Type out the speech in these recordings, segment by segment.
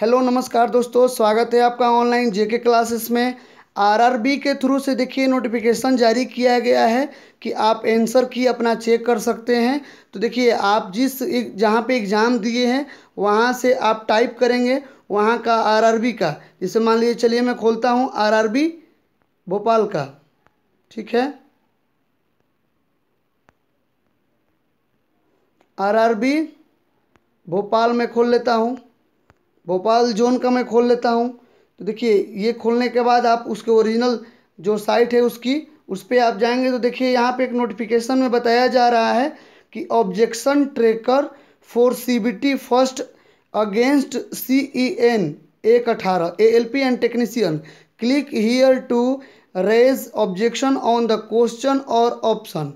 hello नमस्कार दोस्तों स्वागत है आपका ऑनलाइन जेके क्लासेस में आरआरबी के थ्रू से देखिए नोटिफिकेशन जारी किया गया है कि आप आंसर की अपना चेक कर सकते हैं तो देखिए आप जिस जहाँ पे एग्ज़ाम दिए हैं वहाँ से आप टाइप करेंगे वहाँ का आरआरबी का जैसे मान लीजिए चलिए मैं खोलता हूँ आरआरबी भोपाल का ठीक है आर भोपाल में खोल लेता हूँ भोपाल जोन का मैं खोल लेता हूँ तो देखिए ये खोलने के बाद आप उसके ओरिजिनल जो साइट है उसकी उस पर आप जाएंगे तो देखिए यहाँ पे एक नोटिफिकेशन में बताया जा रहा है कि objection tracker for C first against C E N एक अठारह A L P and technician click here to raise objection on the question और option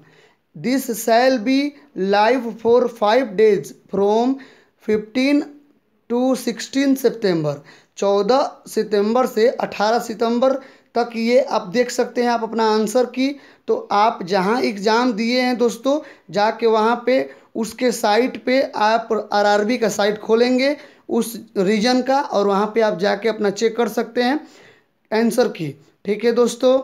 this shall be live for five days from fifteen to sixteen सितम्बर चौदह सितंबर से अठारह सितंबर तक ये आप देख सकते हैं आप अपना आंसर की तो आप जहाँ एग्ज़ाम दिए हैं दोस्तों जाके वहाँ पे उसके साइट पे आप आरआरबी का साइट खोलेंगे उस रीजन का और वहाँ पे आप जाके अपना चेक कर सकते हैं आंसर की ठीक है दोस्तों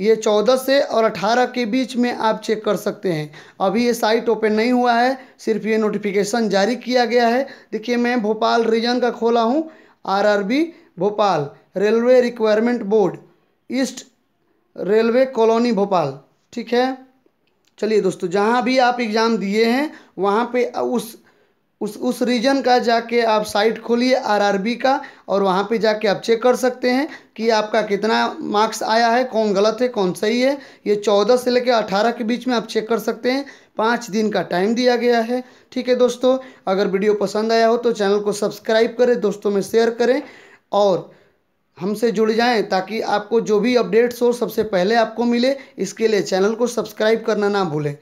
ये चौदह से और अठारह के बीच में आप चेक कर सकते हैं अभी ये साइट ओपन नहीं हुआ है सिर्फ ये नोटिफिकेशन जारी किया गया है देखिए मैं भोपाल रीजन का खोला हूँ RRB Bhopal railway requirement board east railway colony Bhopal ठीक है चलिए दोस्तों जहाँ भी आप एग्ज़ाम दिए हैं वहाँ पे उस उस उस रीजन का जाके आप साइट खोलिए आरआरबी का और वहाँ पे जाके आप चेक कर सकते हैं कि आपका कितना मार्क्स आया है कौन गलत है कौन सही है ये चौदह से लेकर अठारह के बीच में आप चेक कर सकते हैं पाँच दिन का टाइम दिया गया है ठीक है दोस्तों अगर वीडियो पसंद आया हो तो चैनल को सब्सक्राइब करें दोस्तों में शेयर करें और हमसे जुड़ जाएँ ताकि आपको जो भी अपडेट्स हो सबसे पहले आपको मिले इसके लिए चैनल को सब्सक्राइब करना ना भूलें